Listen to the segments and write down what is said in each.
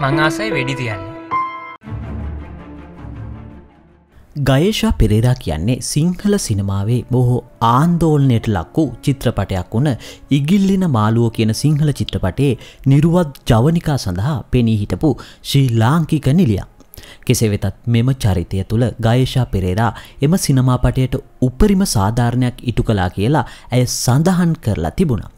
මං ආසයි වෙඩි තියන්න ගයේෂා පෙරේරා කියන්නේ සිංහල සිනමාවේ බොහෝ ආන්දෝලනයට ලක්කු චිත්‍රපටයක් වුණ ඉගිල්ලින මාලුව කියන සිංහල චිත්‍රපටේ නිරුවත් ජවනිකා සඳහා පෙනී හිටපු ශ්‍රී ලාංකික නිලියක්. කෙසේ වෙතත් මෙම චරිතය තුළ ගයේෂා පෙරේරා එම සිනමාපටයට උපරිම සාධාරණයක් ඉටු කලා කියලා ඇය සඳහන් කරලා තිබුණා.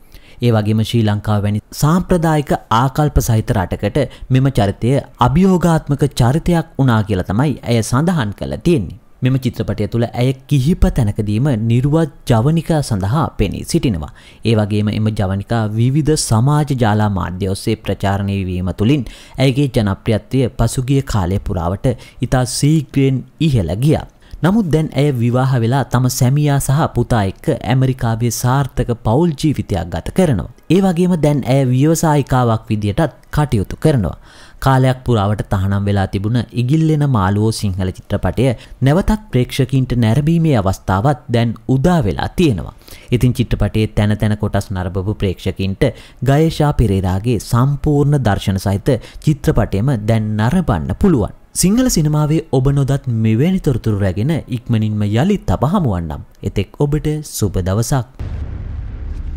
ඒ වගේම ශ්‍රී ලංකාව වැනි සාම්ප්‍රදායික ආකල්ප සහිත රටකට මෙම චරිතය අභියෝගාත්මක චරිතයක් වනා කියල තමයි ඇය සඳහන් කළ තියෙන්නේ. මෙම චිත්‍රපටය තුළ ඇය කිහිප තැනකදීම නිර්වත් ජවනිකා සඳහා පෙනී සිටිනවා. ඒ වගේම එම ජවනිකා විවිධ සමාජ ජාලා මාධ්‍ය ඔස්සේ ප්‍රචාරණය වීම තුළින් ඇයගේ ජනප්‍රියත්වය පසුගිය කාලය පුරාවට ඉතා සීග්‍රයෙන් ඉහළ ගියා. නමුත් දැන් ඇය විවාහ වෙලා තම සැමියා සහ පුතා එක්ක ඇමරිකාවේ සාර්ථක පවුල් ජීවිතයක් ගත කරනවා. ඒ වගේම දැන් ඇය ව්‍යවසායිකාවක් විදියටත් කටයුතු කරනවා. කාලයක් පුරාවට තහනම් වෙලා තිබුණ ඉගිල්ලෙන මාළුවෝ සිංහල චිත්‍රපටය නැවතත් ප්‍රේක්ෂකින්ට නැරඹීමේ අවස්ථාවත් දැන් උදා වෙලා තියෙනවා. ඉතින් චිත්‍රපටයේ තැන තැන කොටස් නරඹපු ප්‍රේක්ෂකින්ට ගයේෂා පෙරේරාගේ සම්පූර්ණ දර්ශන සහිත චිත්‍රපටයම දැන් නරඹන්න පුළුවන්. සිංහල සිනමාවේ ඔබ නොදත් මෙවැනි තොරතුරු රැගෙන ඉක්මනින්ම යළිත් අප හමුවන්නම්. එතෙක් ඔබට සුබ දවසක්.